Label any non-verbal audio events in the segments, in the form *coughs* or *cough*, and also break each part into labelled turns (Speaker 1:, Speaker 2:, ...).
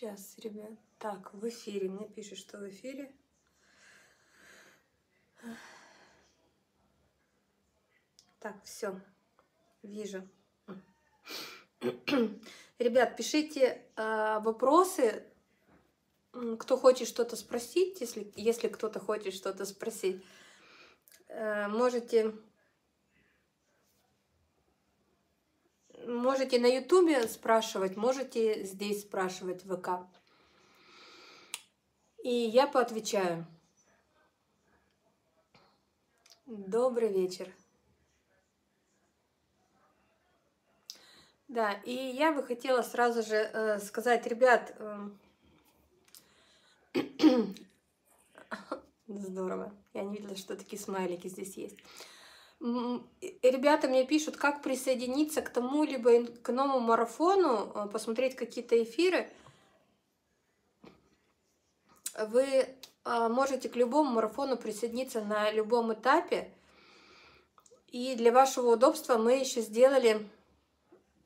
Speaker 1: Сейчас, ребят. Так, в эфире. Мне пишут, что в эфире. Так, все. Вижу. Ребят, пишите э, вопросы. Кто хочет что-то спросить, если, если кто-то хочет что-то спросить, э, можете можете на ютубе спрашивать, можете здесь спрашивать в ВК. И я поотвечаю. Добрый вечер. Да, и я бы хотела сразу же э, сказать, ребят, э, *coughs* здорово, я не видела, что такие смайлики здесь есть. Ребята мне пишут, как присоединиться к тому-либо к новому марафону, э, посмотреть какие-то эфиры. Вы э, можете к любому марафону присоединиться на любом этапе. И для вашего удобства мы еще сделали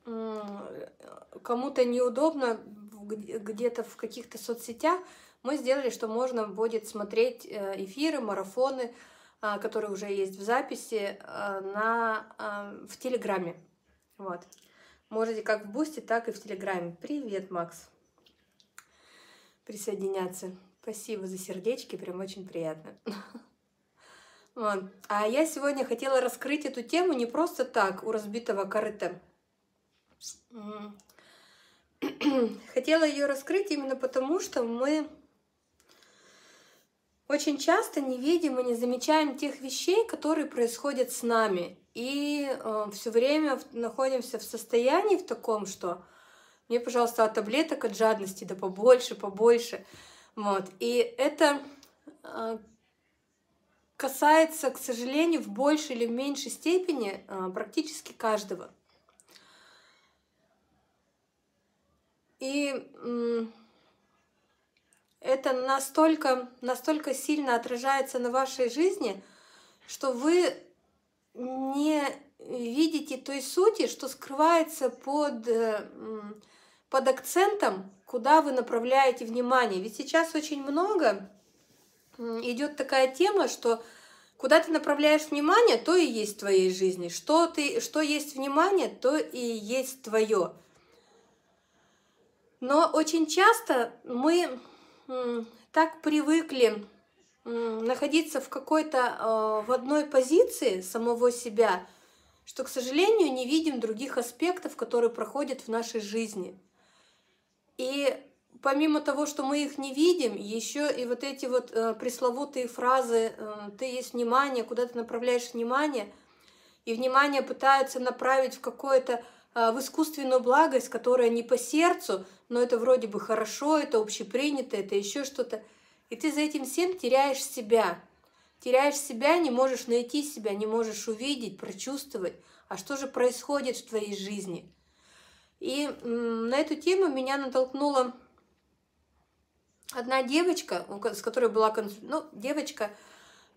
Speaker 1: кому-то неудобно где-то в каких-то соцсетях. Мы сделали, что можно будет смотреть э, эфиры, марафоны, а, который уже есть в записи, а, на, а, в Телеграме. Вот. Можете как в Бусте, так и в Телеграме. Привет, Макс! Присоединяться. Спасибо за сердечки, прям очень приятно. *laughs* Вот. А я сегодня хотела раскрыть эту тему не просто так, у разбитого корыта. *clears throat* Хотела ее раскрыть именно потому, что мы очень часто не видим и не замечаем тех вещей, которые происходят с нами. И э, все время находимся в состоянии в таком, что мне, пожалуйста, от таблеток от жадности, да побольше, побольше. Вот. И это э, касается, к сожалению, в большей или меньшей степени э, практически каждого. И э, это настолько, настолько сильно отражается на вашей жизни, что вы не видите той сути, что скрывается под, э, под акцентом, куда вы направляете внимание. Ведь сейчас очень много идет такая тема, что куда ты направляешь внимание, то и есть в твоей жизни. Что, ты, что есть внимание, то и есть твое. Но очень часто мы так привыкли находиться в какой-то, э, в одной позиции самого себя, что, к сожалению, не видим других аспектов, которые проходят в нашей жизни. И помимо того, что мы их не видим, еще и вот эти вот э, пресловутые фразы э, «ты есть внимание», «куда ты направляешь внимание», и внимание пытаются направить в какое-то Э, в искусственную благость, которая не по сердцу, но это вроде бы хорошо, это общепринято, это еще что-то. И ты за этим всем теряешь себя. Теряешь себя, не можешь найти себя, не можешь увидеть, прочувствовать, а что же происходит в твоей жизни. И на эту тему меня натолкнула одна девочка, с которой была ну, девочка,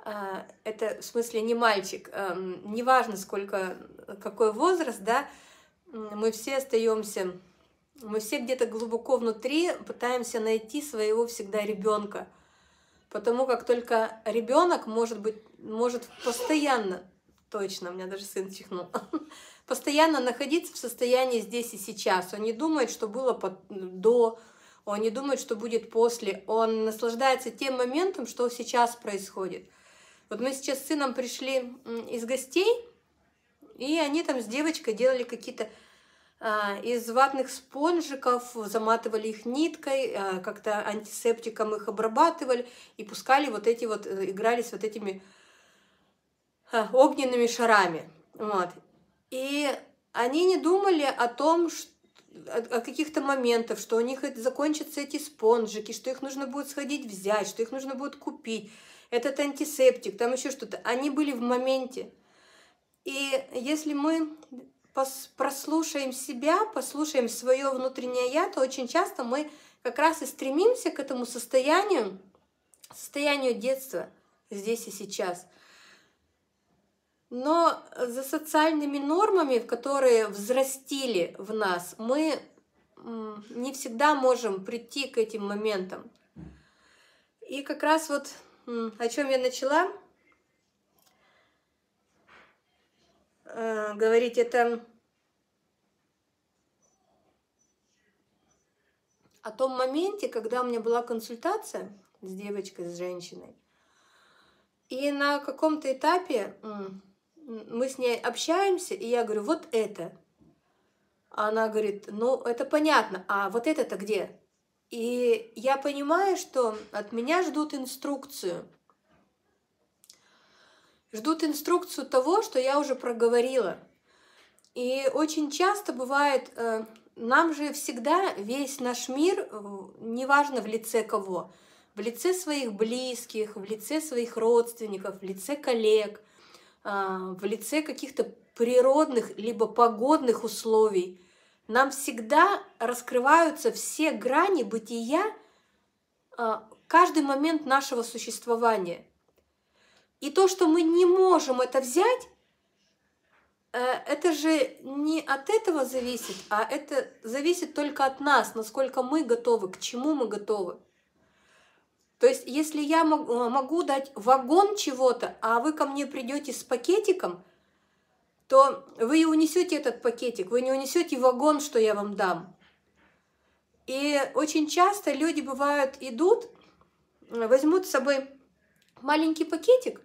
Speaker 1: э, это в смысле не мальчик, эм, неважно сколько, какой возраст, да, мы все остаемся, мы все где-то глубоко внутри пытаемся найти своего всегда ребенка. Потому как только ребенок может быть, может постоянно, точно, у меня даже сын чихнул, *laughs* постоянно находиться в состоянии здесь и сейчас. Он не думает, что было до, он не думает, что будет после. Он наслаждается тем моментом, что сейчас происходит. Вот мы сейчас с сыном пришли из гостей, и они там с девочкой делали какие-то а, из ватных спонжиков, заматывали их ниткой, а, как-то антисептиком их обрабатывали и пускали вот эти вот, э, игрались вот этими а, огненными шарами. Вот. И они не думали о том, что о каких-то моментах, что у них закончатся эти спонжики, что их нужно будет сходить взять, что их нужно будет купить, этот антисептик, там еще что-то. Они были в моменте. И если мы прослушаем себя, послушаем свое внутреннее я, то очень часто мы как раз и стремимся к этому состоянию, состоянию детства здесь и сейчас. Но за социальными нормами, которые взрастили в нас, мы не всегда можем прийти к этим моментам. И как раз вот о чем я начала, э, говорить это о том моменте, когда у меня была консультация с девочкой, с женщиной. И на каком-то этапе мы с ней общаемся, и я говорю, вот это. она говорит, ну, это понятно, а вот это-то где? И я понимаю, что от меня ждут инструкцию – ждут инструкцию того, что я уже проговорила. И очень часто бывает, э, нам же всегда весь наш мир, э, неважно в лице кого, в лице своих близких, в лице своих родственников, в лице коллег, э, в лице каких-то природных либо погодных условий, нам всегда раскрываются все грани бытия каждый момент нашего существования. И то, что мы не можем это взять, э, это же не от этого зависит, а это зависит только от нас, насколько мы готовы, к чему мы готовы. То есть, если я э, могу дать вагон чего-то, а вы ко мне придете с пакетиком, то вы и унесете этот пакетик, вы не унесете вагон, что я вам дам. И очень часто люди бывают идут, э, возьмут с собой маленький пакетик,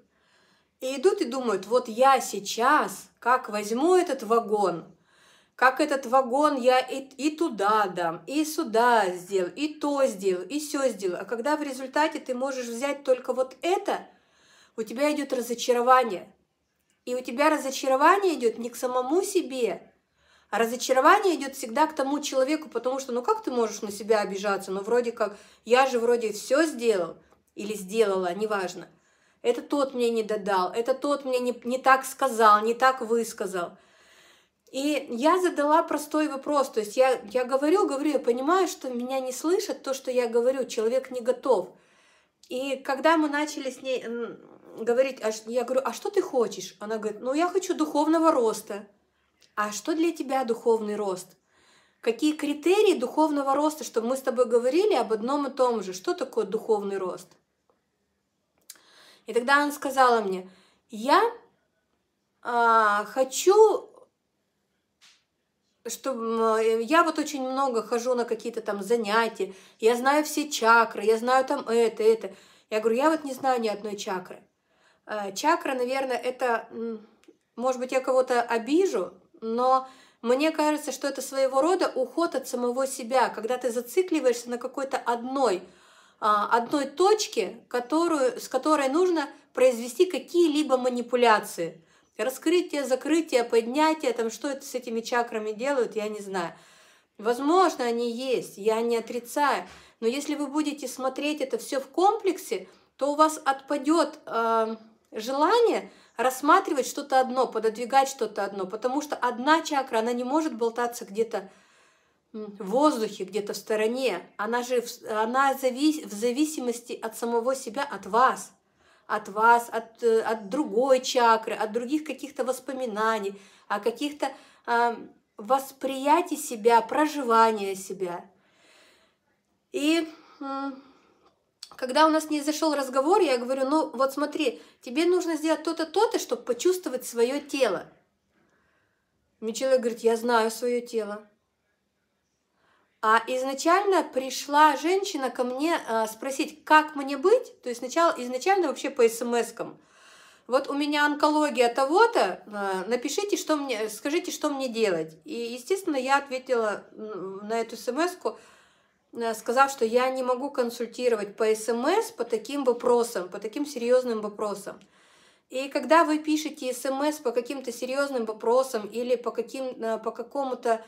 Speaker 1: и идут и думают, вот я сейчас, как возьму этот вагон, как этот вагон я и, и туда дам, и сюда сделал, и то сделал, и все сделал. А когда в результате ты можешь взять только вот это, у тебя идет разочарование. И у тебя разочарование идет не к самому себе, а разочарование идет всегда к тому человеку, потому что, ну как ты можешь на себя обижаться? Ну вроде как, я же вроде все сделал или сделала, неважно – это тот мне не додал, это тот мне не, не так сказал, не так высказал. И я задала простой вопрос, то есть я, я говорю, говорю, я понимаю, что меня не слышат то, что я говорю, человек не готов. И когда мы начали с ней говорить, а я говорю, а что ты хочешь? Она говорит, ну я хочу духовного роста. А что для тебя духовный рост? Какие критерии духовного роста, чтобы мы с тобой говорили об одном и том же? Что такое духовный рост? И тогда она сказала мне, я а, хочу, чтобы я вот очень много хожу на какие-то там занятия, я знаю все чакры, я знаю там это, это. Я говорю, я вот не знаю ни одной чакры. Э, чакра, наверное, это, может быть, я кого-то обижу, но мне кажется, что это своего рода уход от самого себя, когда ты зацикливаешься на какой-то одной а, одной точки, которую, с которой нужно произвести какие-либо манипуляции. Раскрытие, закрытие, поднятие, там что это с этими чакрами делают, я не знаю. Возможно, они есть, я не отрицаю. Но если вы будете смотреть это все в комплексе, то у вас отпадет э, а, желание рассматривать что-то одно, пододвигать что-то одно, потому что одна чакра, она не может болтаться где-то в воздухе, где-то в стороне. Она же она завис, в зависимости от самого себя, от вас, от вас, от, э, от другой чакры, от других каких-то воспоминаний, о каких-то э, а, восприятий себя, проживания себя. И э, когда у нас не зашел разговор, я говорю, ну вот смотри, тебе нужно сделать то-то, то-то, чтобы почувствовать свое тело. Мне человек говорит, я знаю свое тело. А изначально пришла женщина ко мне а, спросить, как мне быть, то есть сначала, изначально вообще по смс-кам. Вот у меня онкология того-то, а, напишите, что мне, скажите, что мне делать. И, естественно, я ответила на эту смс а, сказав, что я не могу консультировать по смс по таким вопросам, по таким серьезным вопросам. И когда вы пишете смс по каким-то серьезным вопросам или по, каким, по какому-то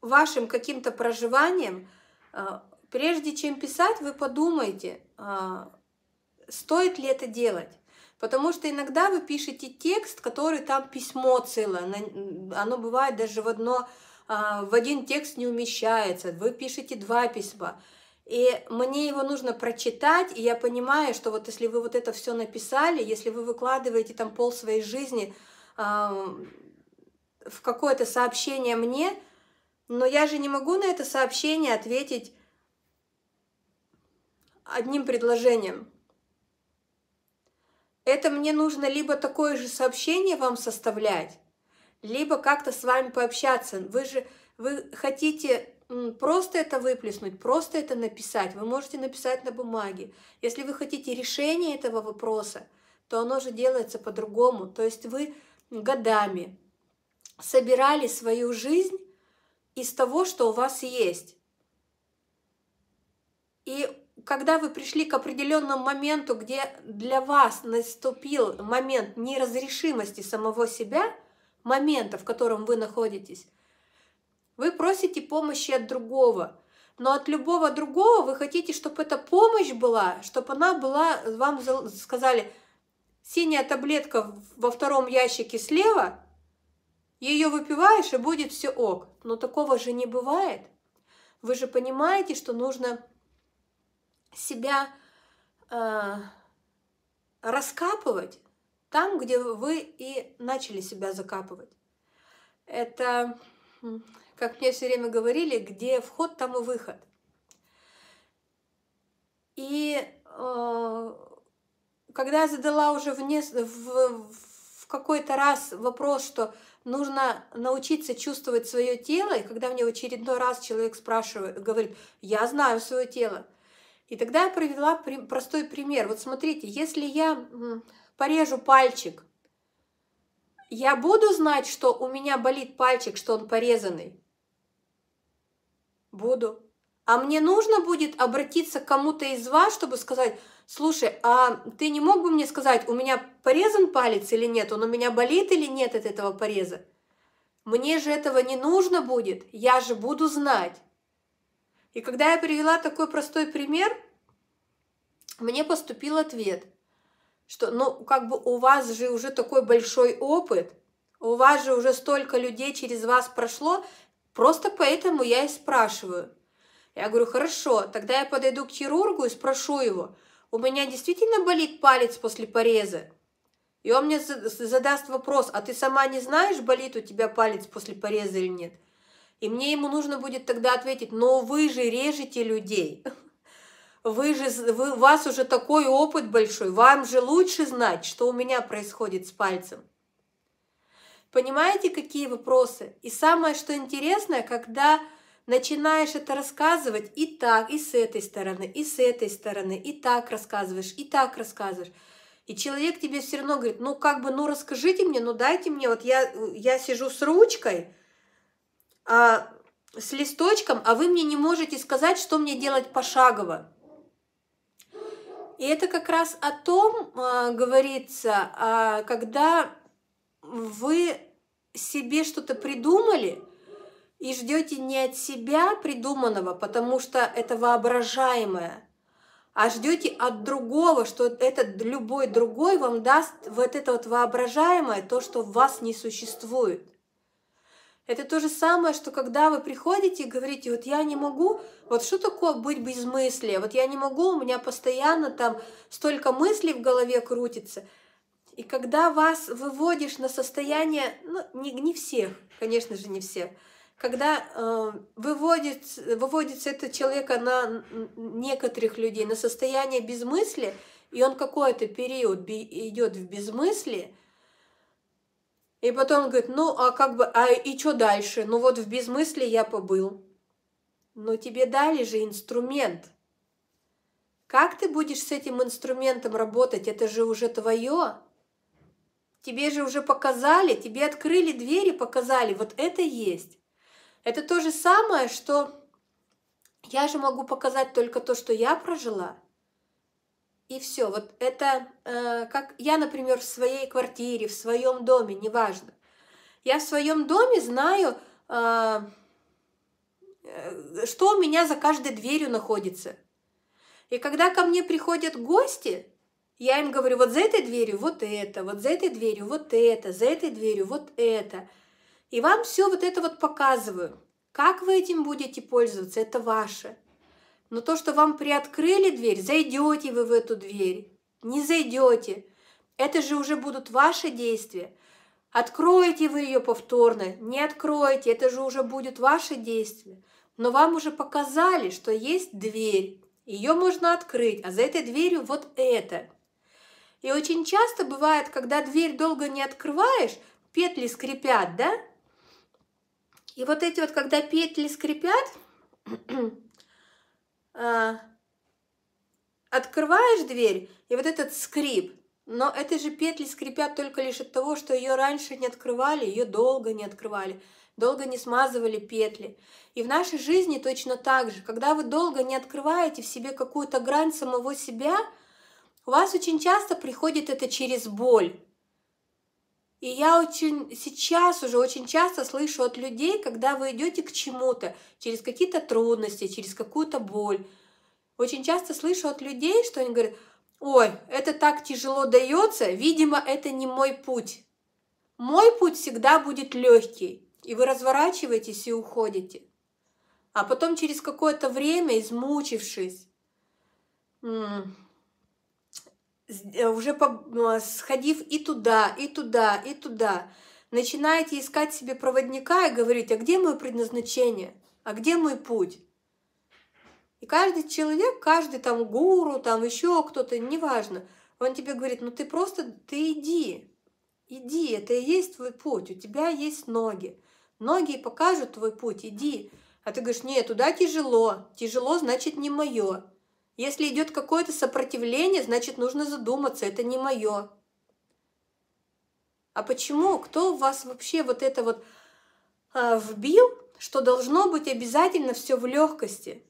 Speaker 1: вашим каким-то проживанием, э, прежде чем писать, вы подумайте, э, стоит ли это делать. Потому что иногда вы пишете текст, который там письмо целое, оно бывает даже в одно э, в один текст не умещается, вы пишете два письма. И мне его нужно прочитать, и я понимаю, что вот если вы вот это все написали, если вы выкладываете там пол своей жизни, в какое-то сообщение мне, но я же не могу на это сообщение ответить одним предложением. Это мне нужно либо такое же сообщение вам составлять, либо как-то с вами пообщаться. Вы же вы хотите просто это выплеснуть, просто это написать. Вы можете написать на бумаге. Если вы хотите решение этого вопроса, то оно же делается по-другому. То есть вы годами, собирали свою жизнь из того, что у вас есть. И когда вы пришли к определенному моменту, где для вас наступил момент неразрешимости самого себя, момента, в котором вы находитесь, вы просите помощи от другого. Но от любого другого вы хотите, чтобы эта помощь была, чтобы она была, вам сказали, синяя таблетка во втором ящике слева – ее выпиваешь, и будет все ок. Но такого же не бывает. Вы же понимаете, что нужно себя э, раскапывать там, где вы и начали себя закапывать. Это, как мне все время говорили, где вход, там и выход. И э, когда я задала уже вне, в, в какой-то раз вопрос, что нужно научиться чувствовать свое тело. И когда мне в очередной раз человек спрашивает, говорит, я знаю свое тело. И тогда я провела простой пример. Вот смотрите, если я порежу пальчик, я буду знать, что у меня болит пальчик, что он порезанный? Буду. А мне нужно будет обратиться к кому-то из вас, чтобы сказать, слушай, а ты не мог бы мне сказать, у меня порезан палец или нет, он у меня болит или нет от этого пореза? Мне же этого не нужно будет, я же буду знать. И когда я привела такой простой пример, мне поступил ответ, что, ну, как бы у вас же уже такой большой опыт, у вас же уже столько людей через вас прошло, просто поэтому я и спрашиваю – я говорю, хорошо, тогда я подойду к хирургу и спрошу его, у меня действительно болит палец после пореза? И он мне задаст вопрос, а ты сама не знаешь, болит у тебя палец после пореза или нет? И мне ему нужно будет тогда ответить, но вы же режете людей. Вы же, вы, у вас уже такой опыт большой, вам же лучше знать, что у меня происходит с пальцем. Понимаете, какие вопросы? И самое, что интересное, когда начинаешь это рассказывать и так, и с этой стороны, и с этой стороны, и так рассказываешь, и так рассказываешь. И человек тебе все равно говорит, ну как бы, ну расскажите мне, ну дайте мне, вот я, я сижу с ручкой, а, с листочком, а вы мне не можете сказать, что мне делать пошагово. И это как раз о том а, говорится, а, когда вы себе что-то придумали – и ждете не от себя придуманного, потому что это воображаемое, а ждете от другого, что этот любой другой вам даст вот это вот воображаемое, то, что в вас не существует. Это то же самое, что когда вы приходите и говорите, вот я не могу, вот что такое быть без мысли, вот я не могу, у меня постоянно там столько мыслей в голове крутится. И когда вас выводишь на состояние, ну, не, не всех, конечно же, не всех, когда э, выводит, выводится это человека на некоторых людей, на состояние безмыслия, и он какой-то период идет в безмыслии, и потом он говорит, ну а как бы, а и что дальше? Ну вот в безмыслии я побыл. Но тебе дали же инструмент. Как ты будешь с этим инструментом работать? Это же уже твое. Тебе же уже показали, тебе открыли двери, показали, вот это есть. Это то же самое, что я же могу показать только то, что я прожила. И все. Вот это э, как я, например, в своей квартире, в своем доме, неважно. Я в своем доме знаю, э, э, что у меня за каждой дверью находится. И когда ко мне приходят гости, я им говорю, вот за этой дверью вот это, вот за этой дверью вот это, за этой дверью вот это – и вам все вот это вот показываю. Как вы этим будете пользоваться, это ваше. Но то, что вам приоткрыли дверь, зайдете вы в эту дверь, не зайдете. Это же уже будут ваши действия. Откроете вы ее повторно, не откроете, это же уже будет ваше действие. Но вам уже показали, что есть дверь, ее можно открыть, а за этой дверью вот это. И очень часто бывает, когда дверь долго не открываешь, петли скрипят, да? И вот эти вот, когда петли скрипят, *clears throat* а, открываешь дверь, и вот этот скрип, но это же петли скрипят только лишь от того, что ее раньше не открывали, ее долго не открывали, долго не смазывали петли. И в нашей жизни точно так же, когда вы долго не открываете в себе какую-то грань самого себя, у вас очень часто приходит это через боль. И я очень сейчас уже очень часто слышу от людей, когда вы идете к чему-то, через какие-то трудности, через какую-то боль. Очень часто слышу от людей, что они говорят, ой, это так тяжело дается, видимо, это не мой путь. Мой путь всегда будет легкий, и вы разворачиваетесь и уходите. А потом через какое-то время, измучившись, Э, уже ну, а, сходив и туда, и туда, и туда, начинаете искать себе проводника и говорить, а где мое предназначение, а где мой путь? И каждый человек, каждый там гуру, там еще кто-то, неважно, он тебе говорит, ну ты просто, ты иди, иди, это и есть твой путь, у тебя есть ноги. Ноги покажут твой путь, иди. А ты говоришь, нет, туда тяжело, тяжело значит не мое. Если идет какое-то сопротивление, значит, нужно задуматься, это не мое. А почему? Кто в вас вообще вот это вот э, вбил, что должно быть обязательно все в легкости?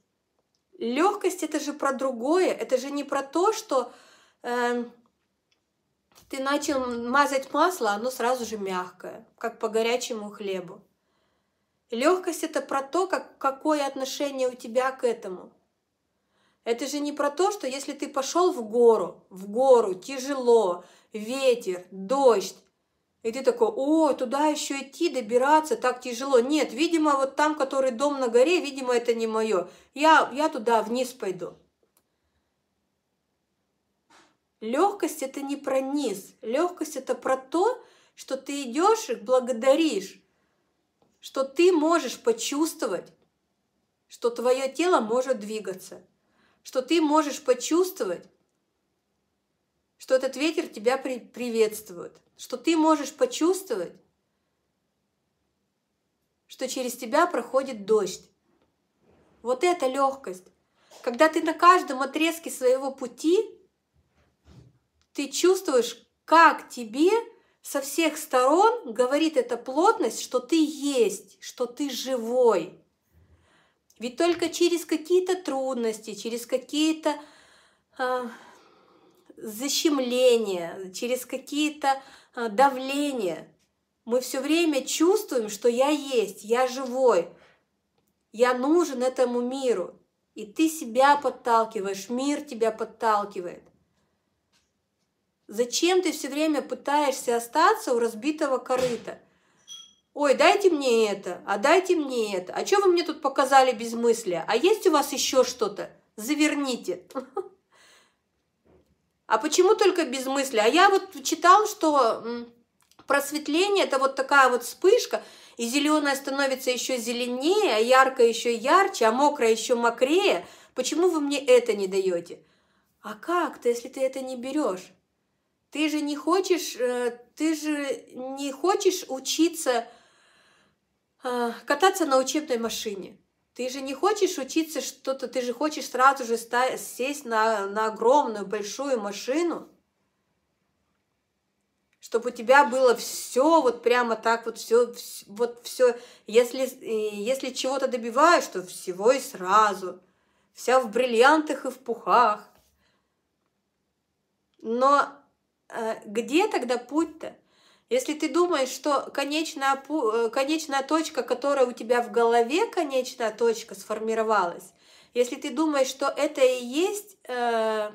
Speaker 1: Легкость это же про другое, это же не про то, что э, ты начал мазать масло, оно сразу же мягкое, как по горячему хлебу. Легкость это про то, как, какое отношение у тебя к этому. Это же не про то, что если ты пошел в гору, в гору тяжело, ветер, дождь, и ты такой, о, туда еще идти, добираться, так тяжело. Нет, видимо, вот там, который дом на горе, видимо, это не мое. Я, я туда вниз пойду. Легкость это не про низ. Легкость это про то, что ты идешь и благодаришь, что ты можешь почувствовать, что твое тело может двигаться что ты можешь почувствовать, что этот ветер тебя при приветствует, что ты можешь почувствовать, что через тебя проходит дождь. Вот это легкость. Когда ты на каждом отрезке своего пути, ты чувствуешь, как тебе со всех сторон говорит эта плотность, что ты есть, что ты живой – ведь только через какие-то трудности, через какие-то э, защемления, через какие-то э, давления мы все время чувствуем, что я есть, я живой, я нужен этому миру. И ты себя подталкиваешь, мир тебя подталкивает. Зачем ты все время пытаешься остаться у разбитого корыта? Ой, дайте мне это, а дайте мне это. А что вы мне тут показали без мысли? А есть у вас еще что-то? Заверните. *laughs* А почему только без мысли? А я вот читал, что просветление – это вот такая вот вспышка, и зеленая становится еще зеленее, а яркая еще ярче, а мокрая еще мокрее. Почему вы мне это не даете? А как то если ты это не берешь? Ты же не хочешь, э, ты же не хочешь учиться а, кататься на учебной машине. Ты же не хочешь учиться что-то, ты же хочешь сразу же сесть на, на огромную большую машину, чтобы у тебя было все вот прямо так вот все, вот все. Если, если чего-то добиваешь, то всего и сразу. Вся в бриллиантах и в пухах. Но э, где тогда путь-то? Если ты думаешь, что конечная, э, конечная точка, которая у тебя в голове, конечная точка сформировалась, если ты думаешь, что это и есть э,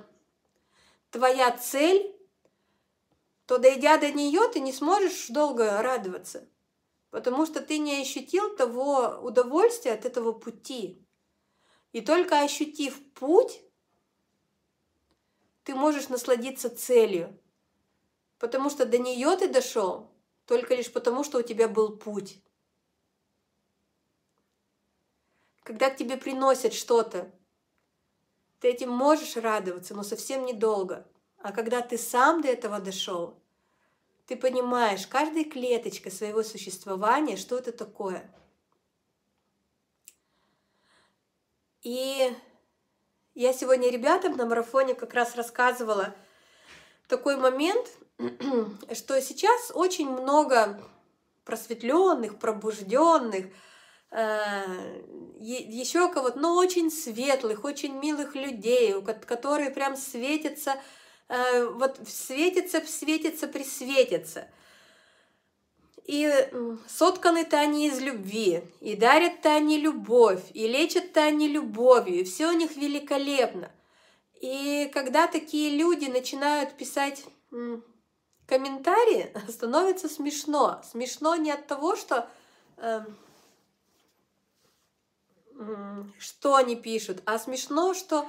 Speaker 1: твоя цель, то дойдя до нее, ты не сможешь долго радоваться, потому что ты не ощутил того удовольствия от этого пути. И только ощутив путь, ты можешь насладиться целью. Потому что до нее ты дошел только лишь потому, что у тебя был путь. Когда к тебе приносят что-то, ты этим можешь радоваться, но совсем недолго. А когда ты сам до этого дошел, ты понимаешь каждая клеточка своего существования, что это такое. И я сегодня ребятам на марафоне как раз рассказывала такой момент, *clears throat* что сейчас очень много просветленных, пробужденных, э, еще кого-то, но очень светлых, очень милых людей, которые прям светятся, э, вот светятся, светятся, присветятся. И сотканы-то они из любви, и дарят-то они любовь, и лечат-то они любовью, и все у них великолепно. И когда такие люди начинают писать комментарии *laughs* становится смешно. Смешно не от того, что э, что они пишут, а смешно, что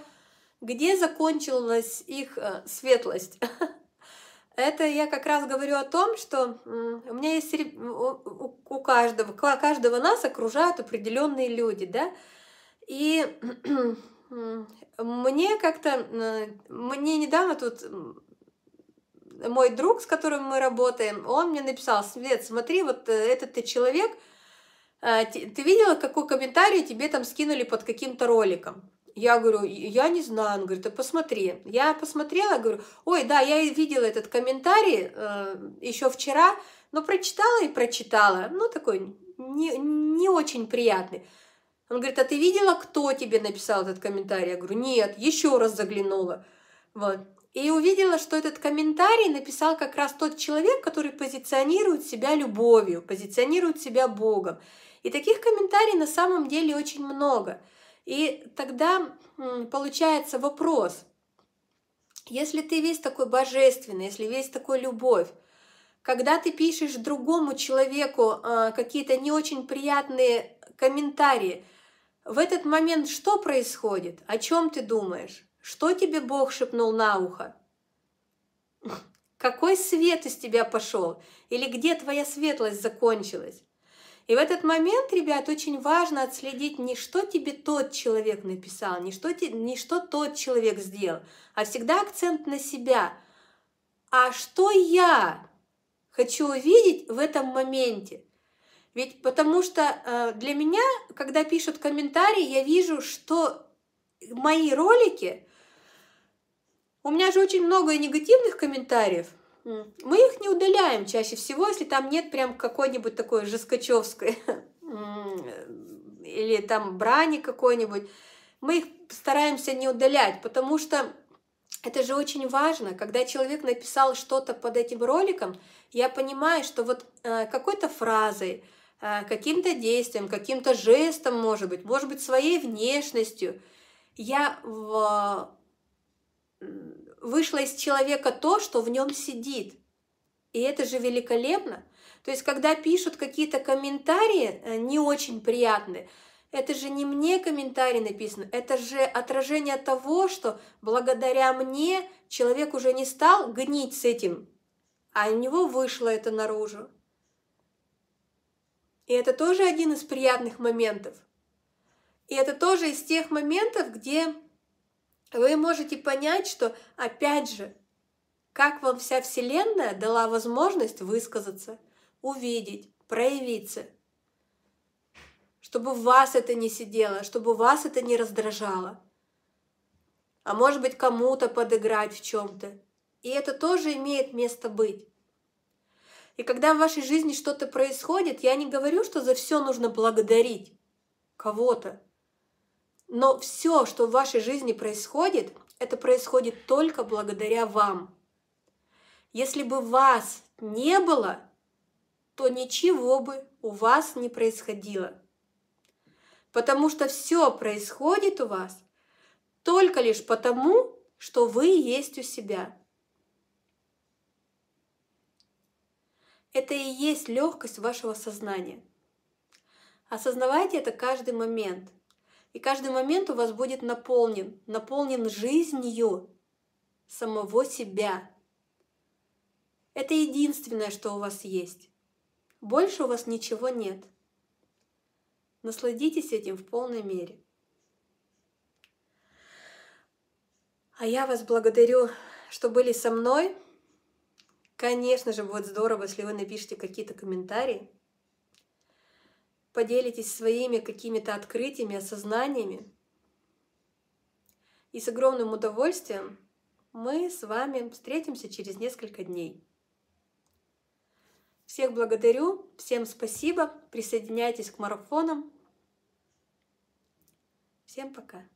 Speaker 1: где закончилась их э, светлость. *laughs* Это я как раз говорю о том, что у меня есть у, у каждого, каждого нас окружают определенные люди, да, и *clears throat* мне как-то, э, мне недавно тут мой друг, с которым мы работаем, он мне написал, Свет, смотри, вот э, этот ты человек, э, ты видела, какой комментарий тебе там скинули под каким-то роликом? Я говорю, я не знаю. Он говорит, ты посмотри. Я посмотрела, говорю, ой, да, я видела этот комментарий э, еще вчера, но прочитала и прочитала. Ну, такой не, не очень приятный. Он говорит, а ты видела, кто тебе написал этот комментарий? Я говорю, нет, еще раз заглянула. Вот. И увидела, что этот комментарий написал как раз тот человек, который позиционирует себя любовью, позиционирует себя Богом. И таких комментариев на самом деле очень много. И тогда получается вопрос, если ты весь такой божественный, если весь такой любовь, когда ты пишешь другому человеку а, какие-то не очень приятные комментарии, в этот момент что происходит? О чем ты думаешь? Что тебе Бог шепнул на ухо? Какой свет из тебя пошел? Или где твоя светлость закончилась? И в этот момент, ребят, очень важно отследить не что тебе тот человек написал, не что, не что тот человек сделал, а всегда акцент на себя. А что я хочу увидеть в этом моменте? Ведь потому что э, для меня, когда пишут комментарии, я вижу, что мои ролики у меня же очень много негативных комментариев. Мы их не удаляем чаще всего, если там нет прям какой-нибудь такой жескачевской *laughs* или там брани какой-нибудь. Мы их стараемся не удалять, потому что это же очень важно, когда человек написал что-то под этим роликом, я понимаю, что вот э, какой-то фразой, э, каким-то действием, каким-то жестом, может быть, может быть, своей внешностью, я в вышло из человека то, что в нем сидит. И это же великолепно. То есть, когда пишут какие-то комментарии э, не очень приятные, это же не мне комментарий написано, это же отражение того, что благодаря мне человек уже не стал гнить с этим, а у него вышло это наружу. И это тоже один из приятных моментов. И это тоже из тех моментов, где вы можете понять, что, опять же, как вам вся Вселенная дала возможность высказаться, увидеть, проявиться, чтобы вас это не сидело, чтобы вас это не раздражало. А может быть, кому-то подыграть в чем-то. И это тоже имеет место быть. И когда в вашей жизни что-то происходит, я не говорю, что за все нужно благодарить кого-то. Но все, что в вашей жизни происходит, это происходит только благодаря вам. Если бы вас не было, то ничего бы у вас не происходило. Потому что все происходит у вас только лишь потому, что вы есть у себя. Это и есть легкость вашего сознания. Осознавайте это каждый момент – и каждый момент у вас будет наполнен, наполнен жизнью самого себя. Это единственное, что у вас есть. Больше у вас ничего нет. Насладитесь этим в полной мере. А я вас благодарю, что были со мной. Конечно же, будет здорово, если вы напишите какие-то комментарии поделитесь своими какими-то открытиями, осознаниями. И с огромным удовольствием мы с вами встретимся через несколько дней. Всех благодарю, всем спасибо, присоединяйтесь к марафонам. Всем пока!